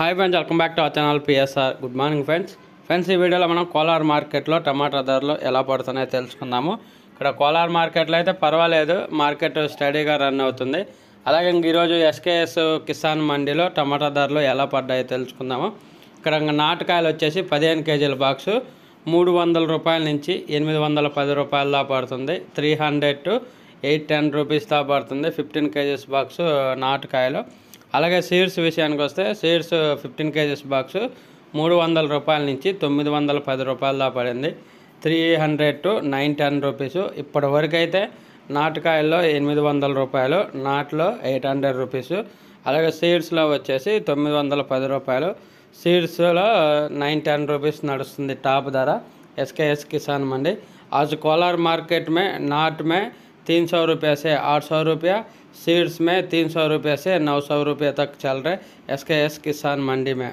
hi friends welcome back to our channel PSR good morning friends friends ఈ వీడియోలో మనం కోలార్ మార్కెట్లో టమాటా ధరలు ఎలా పడుతున్నాయో తెలుసుకుందాము ఇక్కడ కోలార్ మార్కెట్లో అయితే పర్వాలేదు మార్కెట్ స్టడీగా రన్ అవుతుంది అలాగే ఇంక ఈరోజు ఎస్కేఎస్ కిసాన్ మండీలో టమాటా ధరలు ఎలా పడ్డాయో తెలుసుకుందాము ఇక్కడ నాటకాయలు వచ్చేసి పదిహేను కేజీల బాక్సు మూడు వందల రూపాయల నుంచి ఎనిమిది వందల పది రూపాయల పడుతుంది three hundred to eight ten rupees దా పడుతుంది ఫిఫ్టీన్ కేజీస్ బాక్సు నాటుకాయలు అలాగే సీడ్స్ విషయానికి వస్తే సీడ్స్ ఫిఫ్టీన్ కేజెస్ బాక్స్ మూడు వందల రూపాయల నుంచి తొమ్మిది వందల పది రూపాయల దాకా పడింది three hundred to nine ten rupees ఇప్పటివరకైతే అయితే నాటకాయల్లో ఎనిమిది వందల రూపాయలు నాట్లో ఎయిట్ హండ్రెడ్ రూపీస్ అలాగే సీడ్స్లో వచ్చేసి తొమ్మిది వందల పది రూపాయలు సీడ్స్లో నైన్ టెన్ రూపీస్ నడుస్తుంది టాప్ ధర ఎస్కేఎస్ కిసాన్ మండి आज కోలార్ మార్కెట్ మే నాట్ మే तीन सौ रुपये से आठ सौ रुपया सीड्स में तीन सौ रुपये से नौ सौ रुपये तक चल रहे एस के एस किसान मंडी में